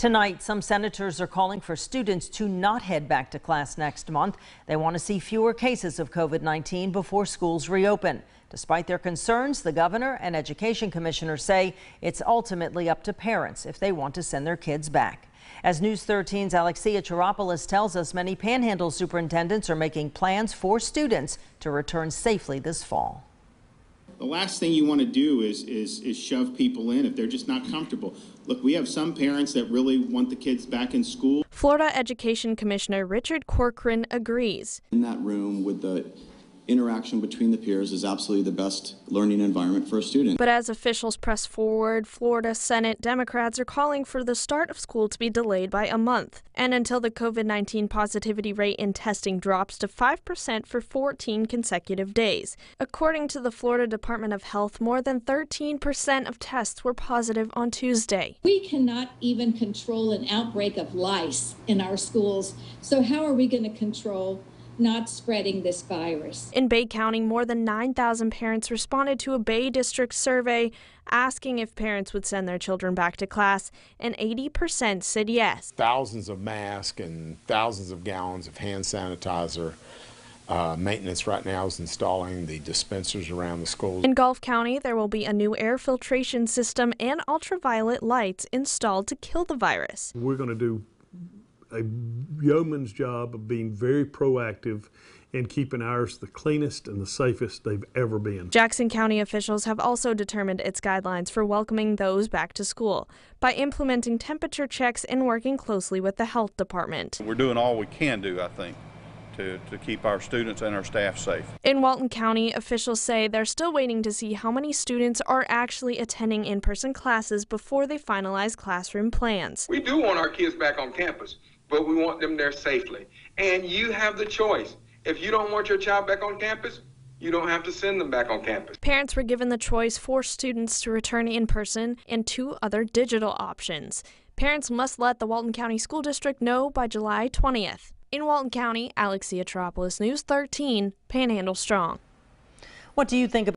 Tonight, some senators are calling for students to not head back to class next month. They want to see fewer cases of COVID 19 before schools reopen. Despite their concerns, the governor and education commissioner say it's ultimately up to parents if they want to send their kids back. As News 13's Alexia Chiropoulos tells us, many Panhandle superintendents are making plans for students to return safely this fall. The last thing you want to do is, is, is shove people in if they're just not comfortable. Look, we have some parents that really want the kids back in school. Florida Education Commissioner Richard Corcoran agrees. In that room with the interaction between the peers is absolutely the best learning environment for a student. But as officials press forward, Florida Senate Democrats are calling for the start of school to be delayed by a month and until the COVID 19 positivity rate in testing drops to 5% for 14 consecutive days. According to the Florida Department of Health, more than 13% of tests were positive on Tuesday. We cannot even control an outbreak of lice in our schools, so how are we going to control? not spreading this virus. In Bay County, more than 9,000 parents responded to a Bay District survey asking if parents would send their children back to class, and 80% said yes. Thousands of masks and thousands of gallons of hand sanitizer. Uh, maintenance right now is installing the dispensers around the schools. In Gulf County, there will be a new air filtration system and ultraviolet lights installed to kill the virus. We're going to do a yeoman's job of being very proactive and keeping ours the cleanest and the safest they've ever been. Jackson County officials have also determined its guidelines for welcoming those back to school by implementing temperature checks and working closely with the health department. We're doing all we can do, I think. To, to keep our students and our staff safe. In Walton County, officials say they're still waiting to see how many students are actually attending in person classes before they finalize classroom plans. We do want our kids back on campus, but we want them there safely. And you have the choice. If you don't want your child back on campus, you don't have to send them back on campus. Parents were given the choice for students to return in person and two other digital options. Parents must let the Walton County School District know by July 20th. In Walton County, Alexia Tropoulos, News 13, Panhandle Strong. What do you think about